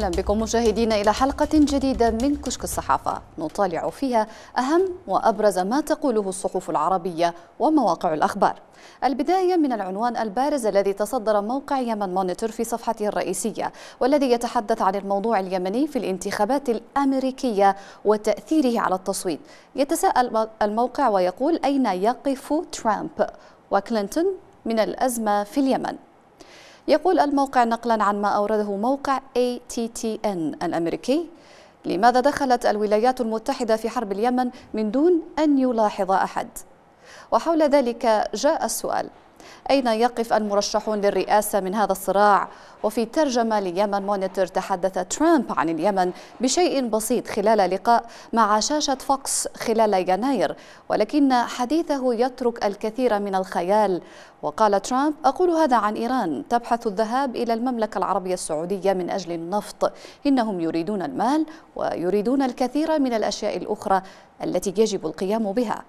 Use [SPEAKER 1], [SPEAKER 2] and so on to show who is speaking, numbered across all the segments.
[SPEAKER 1] أهلا بكم مشاهدينا إلى حلقة جديدة من كشك الصحافة نطالع فيها أهم وأبرز ما تقوله الصحف العربية ومواقع الأخبار البداية من العنوان البارز الذي تصدر موقع يمن مونيتور في صفحته الرئيسية والذي يتحدث عن الموضوع اليمني في الانتخابات الأمريكية وتأثيره على التصويت يتساءل الموقع ويقول أين يقف ترامب وكلينتون من الأزمة في اليمن يقول الموقع نقلا عن ما أورده موقع ATTN الأمريكي لماذا دخلت الولايات المتحدة في حرب اليمن من دون أن يلاحظ أحد؟ وحول ذلك جاء السؤال أين يقف المرشحون للرئاسة من هذا الصراع؟ وفي ترجمة ليمن مونيتور تحدث ترامب عن اليمن بشيء بسيط خلال لقاء مع شاشة فوكس خلال يناير ولكن حديثه يترك الكثير من الخيال وقال ترامب أقول هذا عن إيران تبحث الذهاب إلى المملكة العربية السعودية من أجل النفط إنهم يريدون المال ويريدون الكثير من الأشياء الأخرى التي يجب القيام بها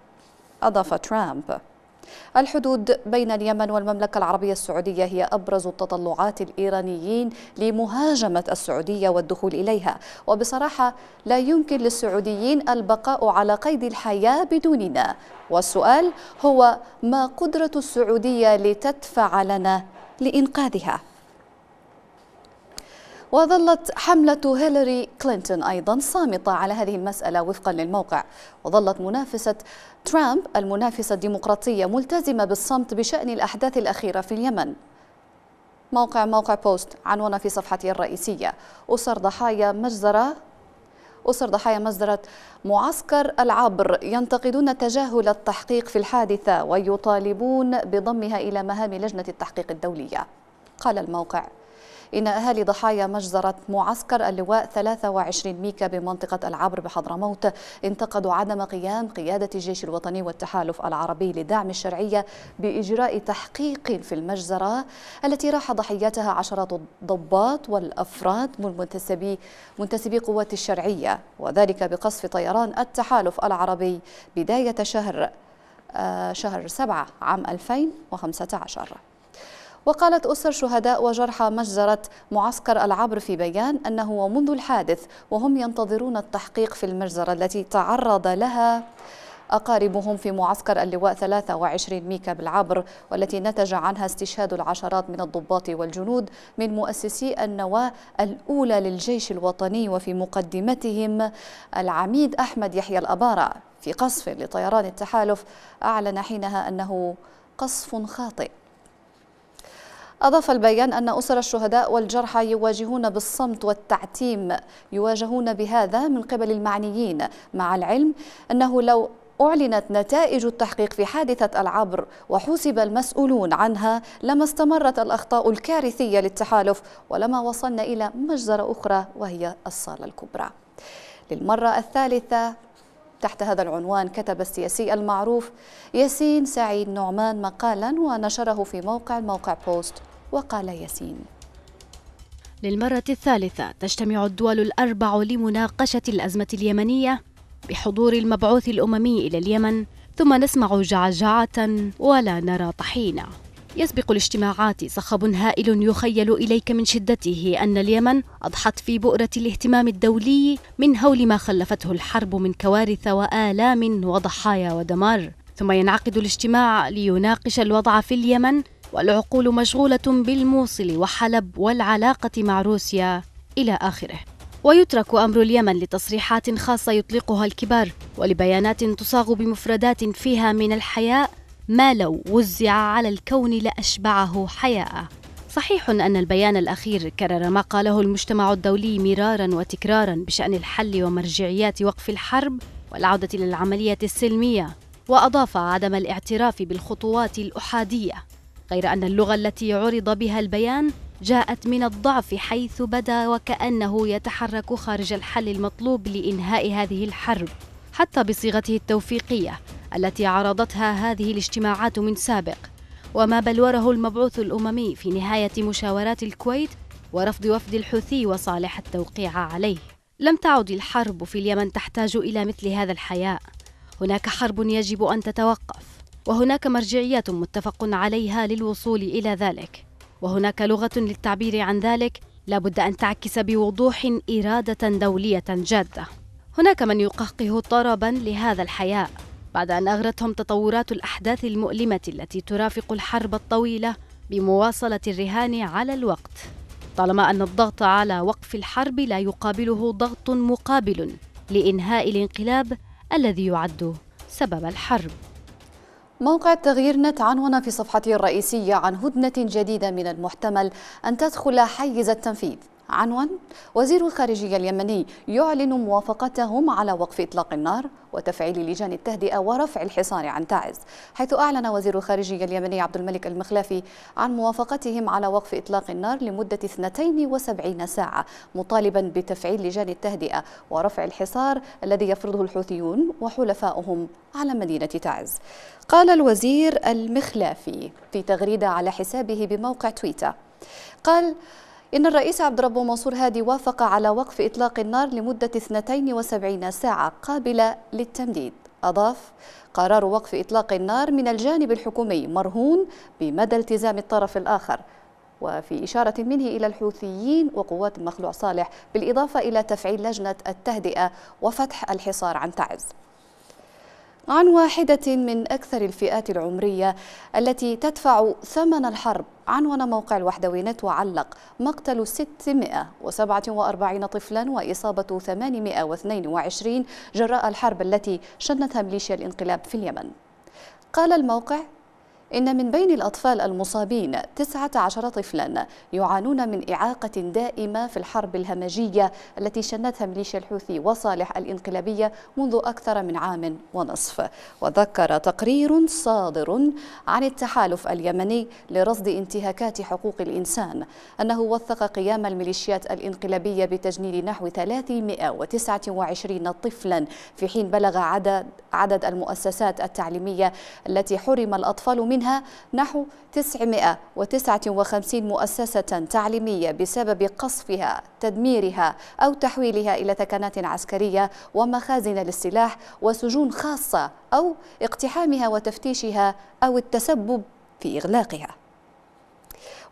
[SPEAKER 1] أضاف ترامب الحدود بين اليمن والمملكة العربية السعودية هي أبرز تطلعات الإيرانيين لمهاجمة السعودية والدخول إليها وبصراحة لا يمكن للسعوديين البقاء على قيد الحياة بدوننا والسؤال هو ما قدرة السعودية لتدفع لنا لإنقاذها وظلت حملة هيلاري كلينتون أيضا صامتة على هذه المسألة وفقا للموقع وظلت منافسة ترامب المنافسة الديمقراطية ملتزمة بالصمت بشأن الأحداث الأخيرة في اليمن موقع موقع بوست عنوان في صفحته الرئيسية أسر ضحايا مجزرة أسر ضحايا مجزرة معسكر العبر ينتقدون تجاهل التحقيق في الحادثة ويطالبون بضمها إلى مهام لجنة التحقيق الدولية قال الموقع إن أهالي ضحايا مجزرة معسكر اللواء 23 ميكا بمنطقة العبر بحضرموت انتقدوا عدم قيام قيادة الجيش الوطني والتحالف العربي لدعم الشرعية بإجراء تحقيق في المجزرة التي راح ضحيتها عشرات الضباط والأفراد من منتسبي, منتسبي قوات الشرعية وذلك بقصف طيران التحالف العربي بداية شهر آه، شهر 7 عام 2015 وقالت أسر شهداء وجرحى مجزرة معسكر العبر في بيان أنه ومنذ الحادث وهم ينتظرون التحقيق في المجزرة التي تعرض لها أقاربهم في معسكر اللواء 23 ميكا بالعبر والتي نتج عنها استشهاد العشرات من الضباط والجنود من مؤسسي النواة الأولى للجيش الوطني وفي مقدمتهم العميد أحمد يحيى الأبارة في قصف لطيران التحالف أعلن حينها أنه قصف خاطئ أضاف البيان أن أسر الشهداء والجرحى يواجهون بالصمت والتعتيم يواجهون بهذا من قبل المعنيين مع العلم أنه لو أعلنت نتائج التحقيق في حادثة العبر وحسب المسؤولون عنها لما استمرت الأخطاء الكارثية للتحالف ولما وصلنا إلى مجزرة أخرى وهي الصالة الكبرى للمرة الثالثة تحت هذا العنوان كتب السياسي المعروف ياسين سعيد نعمان مقالا ونشره في موقع الموقع بوست وقال ياسين
[SPEAKER 2] للمرة الثالثة تجتمع الدول الأربع لمناقشة الأزمة اليمنية بحضور المبعوث الأممي إلى اليمن ثم نسمع جعجعة ولا نرى طحينة يسبق الاجتماعات صخب هائل يخيل إليك من شدته أن اليمن أضحت في بؤرة الاهتمام الدولي من هول ما خلفته الحرب من كوارث وآلام وضحايا ودمار ثم ينعقد الاجتماع ليناقش الوضع في اليمن والعقول مشغولة بالموصل وحلب والعلاقة مع روسيا إلى آخره ويترك أمر اليمن لتصريحات خاصة يطلقها الكبار ولبيانات تصاغ بمفردات فيها من الحياء ما لو وزع على الكون لأشبعه حياء صحيح أن البيان الأخير كرر ما قاله المجتمع الدولي مرارا وتكرارا بشأن الحل ومرجعيات وقف الحرب والعودة للعملية السلمية وأضاف عدم الاعتراف بالخطوات الأحادية غير أن اللغة التي عرض بها البيان جاءت من الضعف حيث بدا وكأنه يتحرك خارج الحل المطلوب لإنهاء هذه الحرب حتى بصيغته التوفيقية التي عرضتها هذه الاجتماعات من سابق وما بلوره المبعوث الأممي في نهاية مشاورات الكويت ورفض وفد الحوثي وصالح التوقيع عليه لم تعد الحرب في اليمن تحتاج إلى مثل هذا الحياء هناك حرب يجب أن تتوقف وهناك مرجعيات متفق عليها للوصول إلى ذلك وهناك لغة للتعبير عن ذلك لابد أن تعكس بوضوح إرادة دولية جادة هناك من يقهقه طربا لهذا الحياء بعد أن أغرتهم تطورات الأحداث المؤلمة التي ترافق الحرب الطويلة بمواصلة الرهان على الوقت طالما أن الضغط على وقف الحرب لا يقابله ضغط مقابل لإنهاء الانقلاب الذي يعد سبب الحرب
[SPEAKER 1] موقع التغيير نت عنون في صفحته الرئيسية عن هدنة جديدة من المحتمل أن تدخل حيز التنفيذ عنوان وزير الخارجية اليمني يعلن موافقتهم على وقف إطلاق النار وتفعيل لجان التهدئة ورفع الحصار عن تعز حيث أعلن وزير الخارجية اليمني عبد الملك المخلافي عن موافقتهم على وقف إطلاق النار لمدة 72 ساعة مطالبا بتفعيل لجان التهدئة ورفع الحصار الذي يفرضه الحوثيون وحلفاؤهم على مدينة تعز قال الوزير المخلافي في تغريدة على حسابه بموقع تويتر قال إن الرئيس عبد ربه منصور هادي وافق على وقف إطلاق النار لمدة 72 ساعة قابلة للتمديد أضاف قرار وقف إطلاق النار من الجانب الحكومي مرهون بمدى التزام الطرف الآخر وفي إشارة منه إلى الحوثيين وقوات مخلوع صالح بالإضافة إلى تفعيل لجنة التهدئة وفتح الحصار عن تعز عن واحدة من أكثر الفئات العمرية التي تدفع ثمن الحرب عنون موقع الوحدوي نت وعلق مقتل 647 طفلا وإصابة 822 جراء الحرب التي شنتها ميليشيا الانقلاب في اليمن قال الموقع إن من بين الأطفال المصابين 19 طفلا يعانون من إعاقة دائمة في الحرب الهمجية التي شنتها ميليشيا الحوثي وصالح الإنقلابية منذ أكثر من عام ونصف وذكر تقرير صادر عن التحالف اليمني لرصد انتهاكات حقوق الإنسان أنه وثق قيام الميليشيات الإنقلابية بتجنيد نحو 329 طفلا في حين بلغ عدد عدد المؤسسات التعليمية التي حرم الأطفال منها منها نحو 959 مؤسسة تعليمية بسبب قصفها تدميرها أو تحويلها إلى ثكنات عسكرية ومخازن للسلاح وسجون خاصة أو اقتحامها وتفتيشها أو التسبب في إغلاقها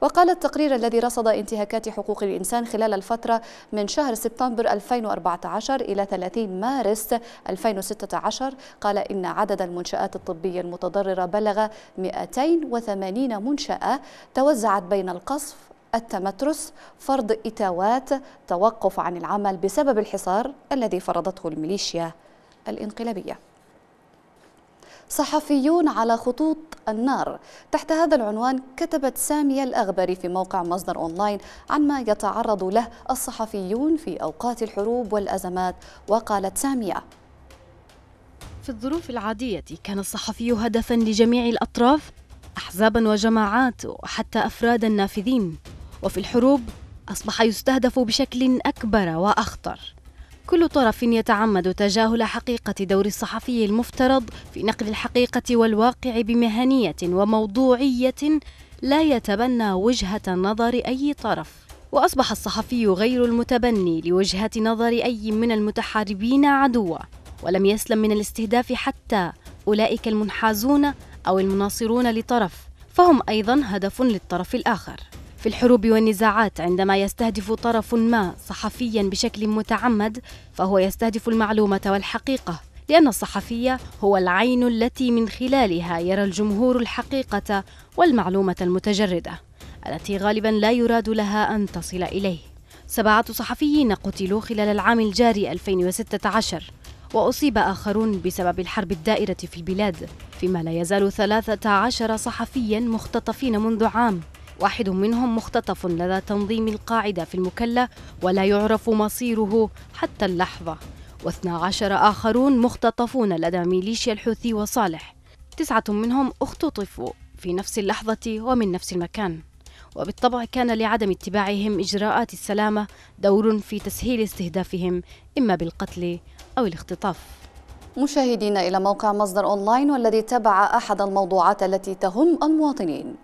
[SPEAKER 1] وقال التقرير الذي رصد انتهاكات حقوق الإنسان خلال الفترة من شهر سبتمبر 2014 إلى 30 مارس 2016 قال إن عدد المنشآت الطبية المتضررة بلغ 280 منشأة توزعت بين القصف التمترس فرض إتاوات توقف عن العمل بسبب الحصار الذي فرضته الميليشيا الانقلابيه صحفيون على خطوط النار تحت هذا العنوان كتبت سامية الأغبري في موقع مصدر أونلاين عن ما يتعرض له الصحفيون في أوقات الحروب والأزمات وقالت سامية
[SPEAKER 2] في الظروف العادية كان الصحفي هدفا لجميع الأطراف أحزابا وجماعات وحتى أفراد النافذين وفي الحروب أصبح يستهدف بشكل أكبر وأخطر كل طرف يتعمد تجاهل حقيقة دور الصحفي المفترض في نقل الحقيقة والواقع بمهنية وموضوعية لا يتبنى وجهة نظر أي طرف وأصبح الصحفي غير المتبني لوجهة نظر أي من المتحاربين عدوا ولم يسلم من الاستهداف حتى أولئك المنحازون أو المناصرون لطرف فهم أيضا هدف للطرف الآخر في الحروب والنزاعات عندما يستهدف طرف ما صحفيا بشكل متعمد فهو يستهدف المعلومة والحقيقة لأن الصحفي هو العين التي من خلالها يرى الجمهور الحقيقة والمعلومة المتجردة التي غالبا لا يراد لها أن تصل إليه سبعة صحفيين قتلوا خلال العام الجاري 2016 وأصيب آخرون بسبب الحرب الدائرة في البلاد فيما لا يزال 13 صحفيا مختطفين منذ عام واحد منهم مختطف لدى تنظيم القاعدة في المكلة ولا يعرف مصيره حتى اللحظة واثنا عشر آخرون مختطفون لدى ميليشيا الحوثي وصالح تسعة منهم اختطفوا في نفس اللحظة ومن نفس المكان وبالطبع كان لعدم اتباعهم إجراءات السلامة دور في تسهيل استهدافهم إما بالقتل أو الاختطاف
[SPEAKER 1] مشاهدينا إلى موقع مصدر أونلاين والذي تبع أحد الموضوعات التي تهم المواطنين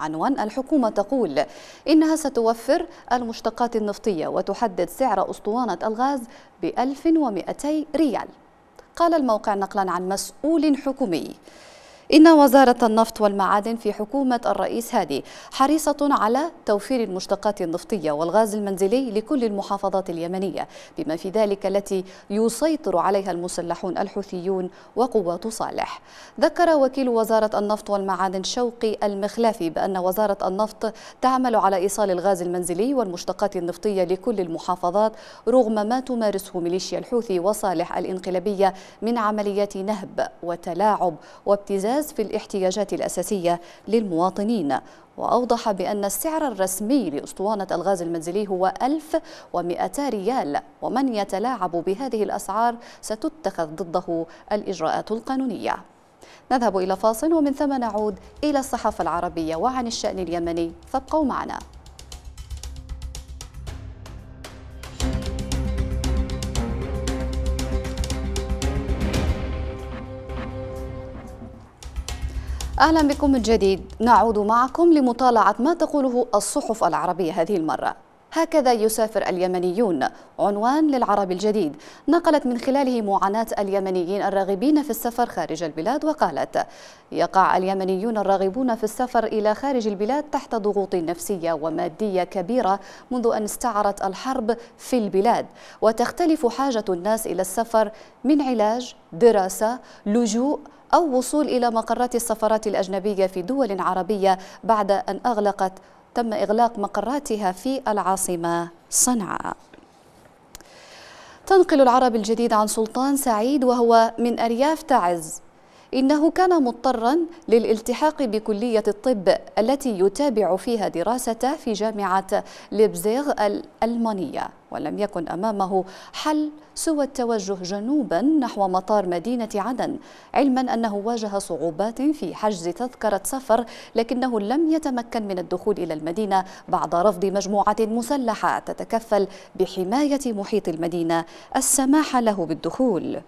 [SPEAKER 1] عنوان الحكومة تقول إنها ستوفر المشتقات النفطية وتحدد سعر أسطوانة الغاز ب 1200 ريال قال الموقع نقلا عن مسؤول حكومي إن وزارة النفط والمعادن في حكومة الرئيس هادي حريصة على توفير المشتقات النفطية والغاز المنزلي لكل المحافظات اليمنية بما في ذلك التي يسيطر عليها المسلحون الحوثيون وقوات صالح ذكر وكيل وزارة النفط والمعادن شوقي المخلافي بأن وزارة النفط تعمل على إيصال الغاز المنزلي والمشتقات النفطية لكل المحافظات رغم ما تمارسه ميليشيا الحوثي وصالح الانقلابية من عمليات نهب وتلاعب وابتزاز الانجاز في الاحتياجات الأساسية للمواطنين وأوضح بأن السعر الرسمي لأسطوانة الغاز المنزلي هو 1200 ريال ومن يتلاعب بهذه الأسعار ستتخذ ضده الإجراءات القانونية نذهب إلى فاصل ومن ثم نعود إلى الصحافة العربية وعن الشأن اليمني فابقوا معنا أهلا بكم من جديد نعود معكم لمطالعة ما تقوله الصحف العربية هذه المرة هكذا يسافر اليمنيون عنوان للعرب الجديد نقلت من خلاله معاناة اليمنيين الراغبين في السفر خارج البلاد وقالت يقع اليمنيون الراغبون في السفر إلى خارج البلاد تحت ضغوط نفسية ومادية كبيرة منذ أن استعرت الحرب في البلاد وتختلف حاجة الناس إلى السفر من علاج دراسة لجوء أو وصول إلى مقرات السفارات الأجنبية في دول عربية بعد أن أغلقت تم إغلاق مقراتها في العاصمة صنعاء تنقل العرب الجديد عن سلطان سعيد وهو من أرياف تعز إنه كان مضطرا للالتحاق بكلية الطب التي يتابع فيها دراسته في جامعة ليبزيغ الألمانية ولم يكن أمامه حل سوى التوجه جنوبا نحو مطار مدينة عدن علما أنه واجه صعوبات في حجز تذكرة سفر لكنه لم يتمكن من الدخول إلى المدينة بعد رفض مجموعة مسلحة تتكفل بحماية محيط المدينة السماح له بالدخول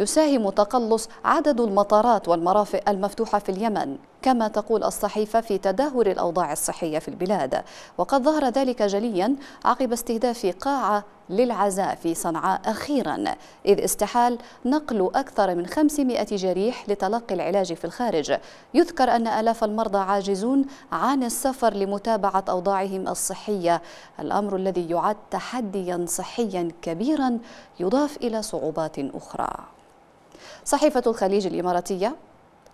[SPEAKER 1] يساهم تقلص عدد المطارات والمرافئ المفتوحة في اليمن كما تقول الصحيفة في تدهور الأوضاع الصحية في البلاد وقد ظهر ذلك جليا عقب استهداف قاعة للعزاء في صنعاء أخيرا إذ استحال نقل أكثر من 500 جريح لتلقي العلاج في الخارج يذكر أن ألاف المرضى عاجزون عن السفر لمتابعة أوضاعهم الصحية الأمر الذي يعد تحديا صحيا كبيرا يضاف إلى صعوبات أخرى صحيفة الخليج الإماراتية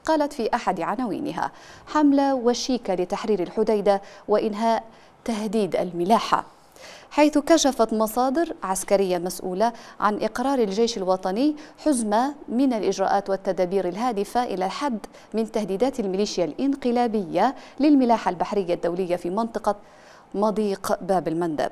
[SPEAKER 1] قالت في أحد عناوينها حملة وشيكة لتحرير الحديدة وإنهاء تهديد الملاحة حيث كشفت مصادر عسكرية مسؤولة عن إقرار الجيش الوطني حزمة من الإجراءات والتدابير الهادفة إلى الحد من تهديدات الميليشيا الإنقلابية للملاحة البحرية الدولية في منطقة مضيق باب المندب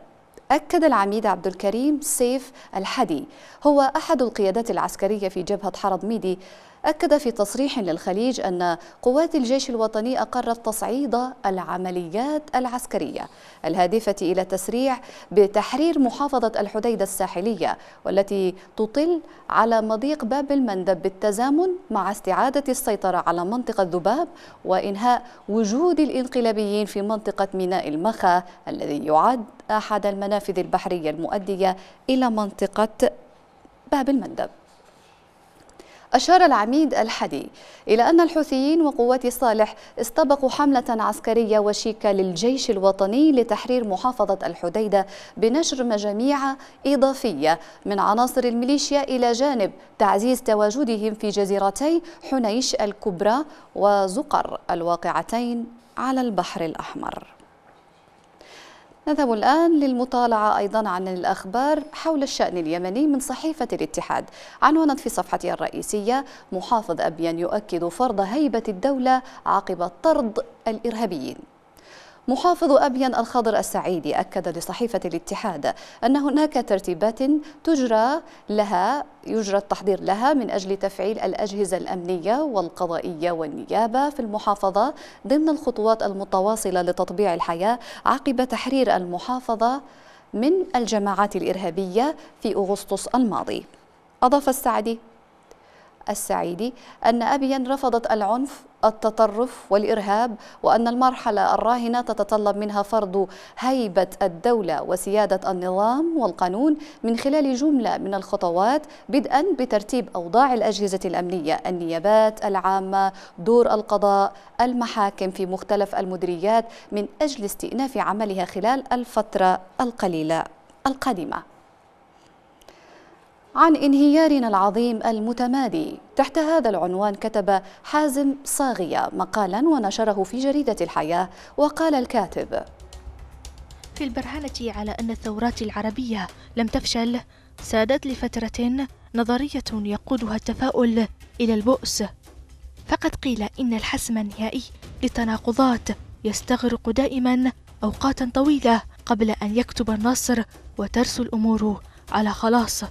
[SPEAKER 1] أكد العميد عبد الكريم سيف الحدي هو أحد القيادات العسكرية في جبهة حرض ميدي أكد في تصريح للخليج أن قوات الجيش الوطني أقرت تصعيد العمليات العسكرية الهادفة إلى تسريع بتحرير محافظة الحديدة الساحلية والتي تطل على مضيق باب المندب بالتزامن مع استعادة السيطرة على منطقة ذباب وإنهاء وجود الإنقلابيين في منطقة ميناء المخا الذي يعد أحد المنافذ البحرية المؤدية إلى منطقة باب المندب أشار العميد الحدي إلى أن الحوثيين وقوات صالح استبقوا حملة عسكرية وشيكة للجيش الوطني لتحرير محافظة الحديدة بنشر مجاميع إضافية من عناصر الميليشيا إلى جانب تعزيز تواجدهم في جزيرتي حنيش الكبرى وزقر الواقعتين على البحر الأحمر نذهب الآن للمطالعة أيضا عن الأخبار حول الشأن اليمني من صحيفة الاتحاد عنوانت في صفحتها الرئيسية محافظ أبيان يؤكد فرض هيبة الدولة عقب طرد الإرهابيين محافظ أبين الخضر السعيدي أكد لصحيفة الاتحاد أن هناك ترتيبات تجرى لها يجرى التحضير لها من أجل تفعيل الأجهزة الأمنية والقضائية والنيابة في المحافظة ضمن الخطوات المتواصلة لتطبيع الحياة عقب تحرير المحافظة من الجماعات الإرهابية في أغسطس الماضي أضاف السعدي السعيدي أن أبيا رفضت العنف التطرف والإرهاب وأن المرحلة الراهنة تتطلب منها فرض هيبة الدولة وسيادة النظام والقانون من خلال جملة من الخطوات بدءا بترتيب أوضاع الأجهزة الأمنية النيابات العامة دور القضاء المحاكم في مختلف المدريات من أجل استئناف عملها خلال الفترة القليلة القادمة عن انهيارنا العظيم المتمادي تحت هذا العنوان كتب حازم صاغية مقالا ونشره في جريدة الحياة وقال الكاتب
[SPEAKER 3] في البرهنة على أن الثورات العربية لم تفشل سادت لفترة نظرية يقودها التفاؤل إلى البؤس فقد قيل إن الحسم النهائي للتناقضات يستغرق دائما أوقاتا طويلة قبل أن يكتب النصر وترسو الأمور على خلاص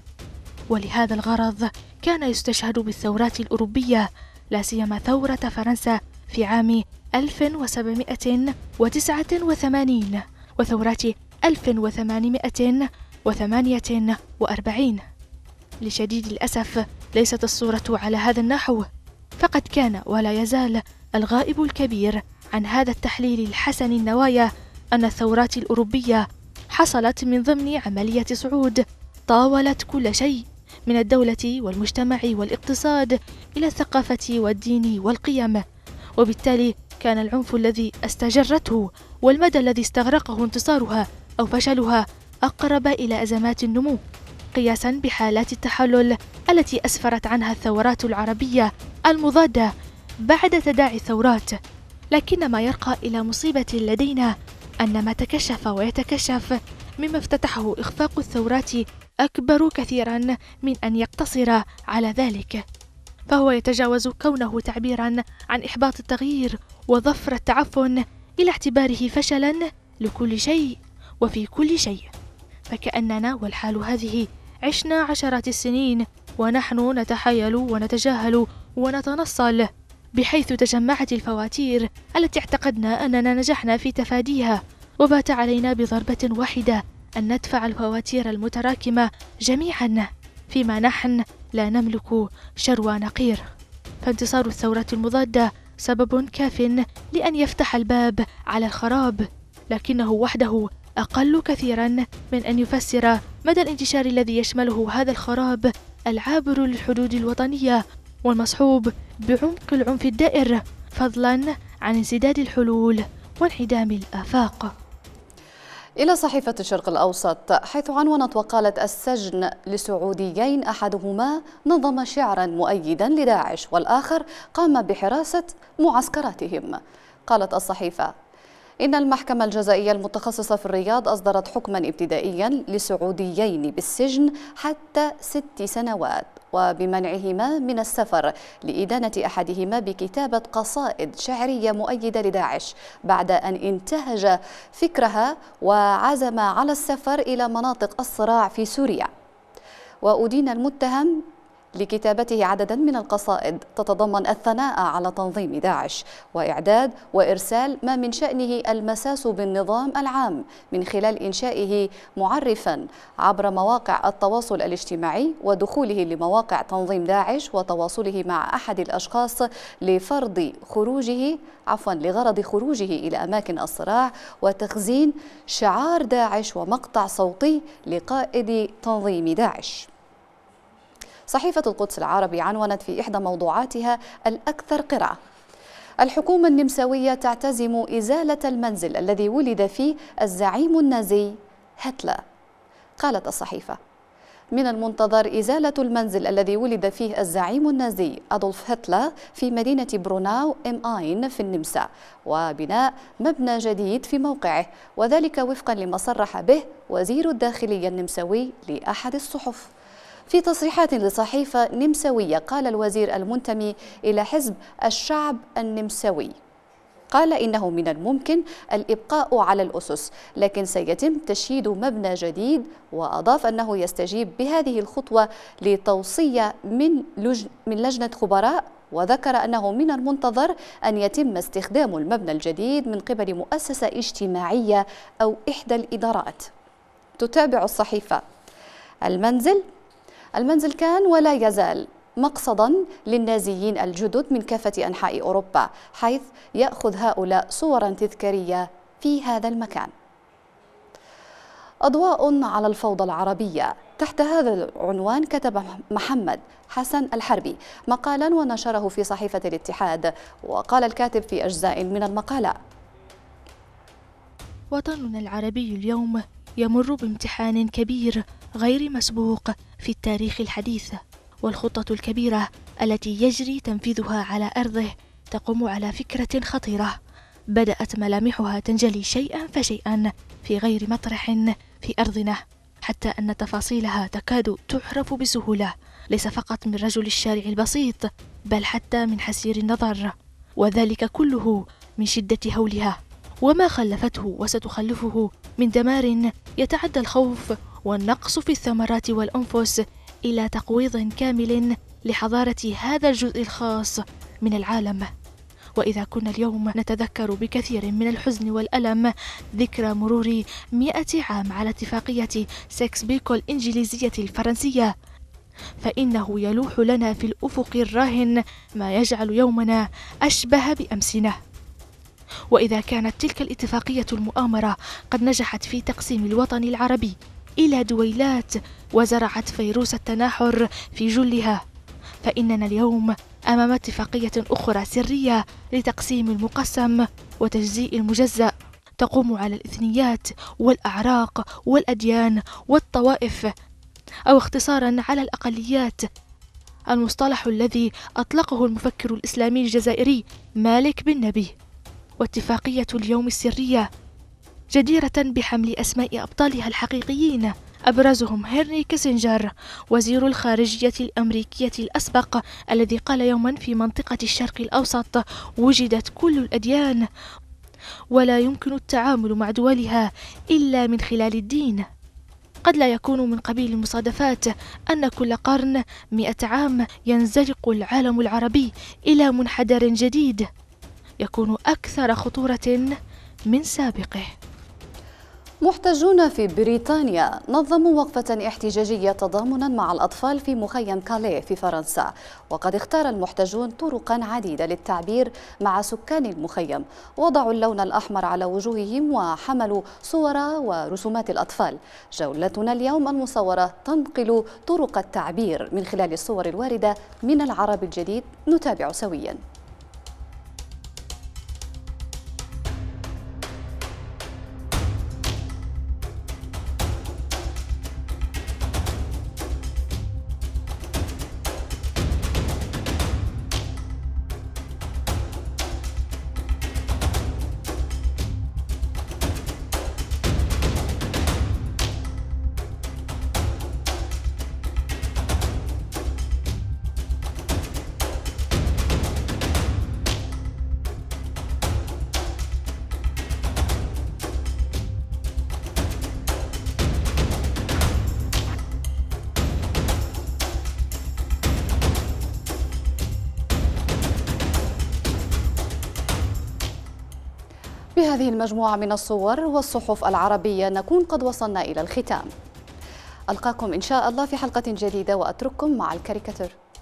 [SPEAKER 3] ولهذا الغرض كان يستشهد بالثورات الأوروبية لا سيما ثورة فرنسا في عام 1789 وثورات 1848 لشديد الأسف ليست الصورة على هذا النحو فقد كان ولا يزال الغائب الكبير عن هذا التحليل الحسن النوايا أن الثورات الأوروبية حصلت من ضمن عملية صعود طاولت كل شيء من الدولة والمجتمع والاقتصاد إلى الثقافة والدين والقيم وبالتالي كان العنف الذي استجرته والمدى الذي استغرقه انتصارها أو فشلها أقرب إلى أزمات النمو قياسا بحالات التحلل التي أسفرت عنها الثورات العربية المضادة بعد تداعي الثورات لكن ما يرقى إلى مصيبة لدينا أن ما تكشف ويتكشف مما افتتحه إخفاق الثورات أكبر كثيرا من أن يقتصر على ذلك فهو يتجاوز كونه تعبيرا عن إحباط التغيير وظفر التعفن إلى اعتباره فشلا لكل شيء وفي كل شيء فكأننا والحال هذه عشنا عشرات السنين ونحن نتحايل ونتجاهل ونتنصل بحيث تجمعت الفواتير التي اعتقدنا أننا نجحنا في تفاديها وبات علينا بضربة واحدة أن ندفع الفواتير المتراكمة جميعا فيما نحن لا نملك شروى نقير فانتصار الثورة المضادة سبب كاف لأن يفتح الباب على الخراب لكنه وحده أقل كثيرا من أن يفسر مدى الانتشار الذي يشمله هذا الخراب العابر للحدود الوطنية والمصحوب بعمق العنف الدائر فضلا عن انسداد الحلول وانعدام
[SPEAKER 1] الآفاق إلى صحيفة الشرق الأوسط حيث عنونت وقالة السجن لسعوديين أحدهما نظم شعرا مؤيدا لداعش والآخر قام بحراسة معسكراتهم قالت الصحيفة إن المحكمة الجزائية المتخصصة في الرياض أصدرت حكما ابتدائيا لسعوديين بالسجن حتى ست سنوات وبمنعهما من السفر لإدانة أحدهما بكتابة قصائد شعرية مؤيدة لداعش بعد أن انتهج فكرها وعزم على السفر إلى مناطق الصراع في سوريا وأدين المتهم لكتابته عددا من القصائد تتضمن الثناء على تنظيم داعش وإعداد وإرسال ما من شأنه المساس بالنظام العام من خلال إنشائه معرفا عبر مواقع التواصل الاجتماعي ودخوله لمواقع تنظيم داعش وتواصله مع أحد الأشخاص لفرض خروجه عفوا لغرض خروجه إلى أماكن الصراع وتخزين شعار داعش ومقطع صوتي لقائد تنظيم داعش صحيفة القدس العربي عنونت في إحدى موضوعاتها الأكثر قراءة الحكومة النمساوية تعتزم إزالة المنزل الذي ولد فيه الزعيم النازي هتلر قالت الصحيفة من المنتظر إزالة المنزل الذي ولد فيه الزعيم النازي أدولف هتلر في مدينة بروناو إم آين في النمسا وبناء مبنى جديد في موقعه وذلك وفقا لما صرح به وزير الداخلية النمساوي لأحد الصحف في تصريحات لصحيفة نمساوية قال الوزير المنتمي إلى حزب الشعب النمساوي قال إنه من الممكن الإبقاء على الأسس لكن سيتم تشييد مبنى جديد وأضاف أنه يستجيب بهذه الخطوة لتوصية من, لج... من لجنة خبراء وذكر أنه من المنتظر أن يتم استخدام المبنى الجديد من قبل مؤسسة اجتماعية أو إحدى الإدارات تتابع الصحيفة المنزل المنزل كان ولا يزال مقصدا للنازيين الجدد من كافة أنحاء أوروبا حيث يأخذ هؤلاء صورا تذكارية في هذا المكان أضواء على الفوضى العربية تحت هذا العنوان كتب محمد حسن الحربي مقالا ونشره في صحيفة الاتحاد وقال الكاتب في أجزاء من المقالة
[SPEAKER 3] وطننا العربي اليوم يمر بامتحان كبير غير مسبوق في التاريخ الحديث والخطة الكبيرة التي يجري تنفيذها على أرضه تقوم على فكرة خطيرة بدأت ملامحها تنجلي شيئا فشيئا في غير مطرح في أرضنا حتى أن تفاصيلها تكاد تعرف بسهولة ليس فقط من رجل الشارع البسيط بل حتى من حسير النظر وذلك كله من شدة هولها وما خلفته وستخلفه من دمار يتعدى الخوف والنقص في الثمرات والأنفس إلى تقويض كامل لحضارة هذا الجزء الخاص من العالم وإذا كنا اليوم نتذكر بكثير من الحزن والألم ذكرى مرور مئة عام على اتفاقية سكس بيكو الإنجليزية الفرنسية فإنه يلوح لنا في الأفق الراهن ما يجعل يومنا أشبه بأمسنا وإذا كانت تلك الاتفاقية المؤامرة قد نجحت في تقسيم الوطن العربي إلى دويلات وزرعت فيروس التناحر في جلها فإننا اليوم أمام اتفاقية أخرى سرية لتقسيم المقسم وتجزيء المجزأ تقوم على الإثنيات والأعراق والأديان والطوائف أو اختصارا على الأقليات المصطلح الذي أطلقه المفكر الإسلامي الجزائري مالك بن نبي واتفاقية اليوم السرية جديرة بحمل أسماء أبطالها الحقيقيين أبرزهم هنري كيسنجر وزير الخارجية الأمريكية الأسبق الذي قال يوما في منطقة الشرق الأوسط وجدت كل الأديان ولا يمكن التعامل مع دولها إلا من خلال الدين قد لا يكون من قبيل المصادفات أن كل قرن مئة عام ينزلق العالم العربي إلى منحدر جديد يكون أكثر خطورة من سابقه
[SPEAKER 1] محتجون في بريطانيا نظموا وقفة احتجاجية تضامنا مع الأطفال في مخيم كاليه في فرنسا وقد اختار المحتجون طرقا عديدة للتعبير مع سكان المخيم وضعوا اللون الأحمر على وجوههم وحملوا صور ورسومات الأطفال جولتنا اليوم المصورة تنقل طرق التعبير من خلال الصور الواردة من العرب الجديد نتابع سوياً بهذه المجموعة من الصور والصحف العربية نكون قد وصلنا إلى الختام ألقاكم إن شاء الله في حلقة جديدة وأترككم مع الكاريكاتور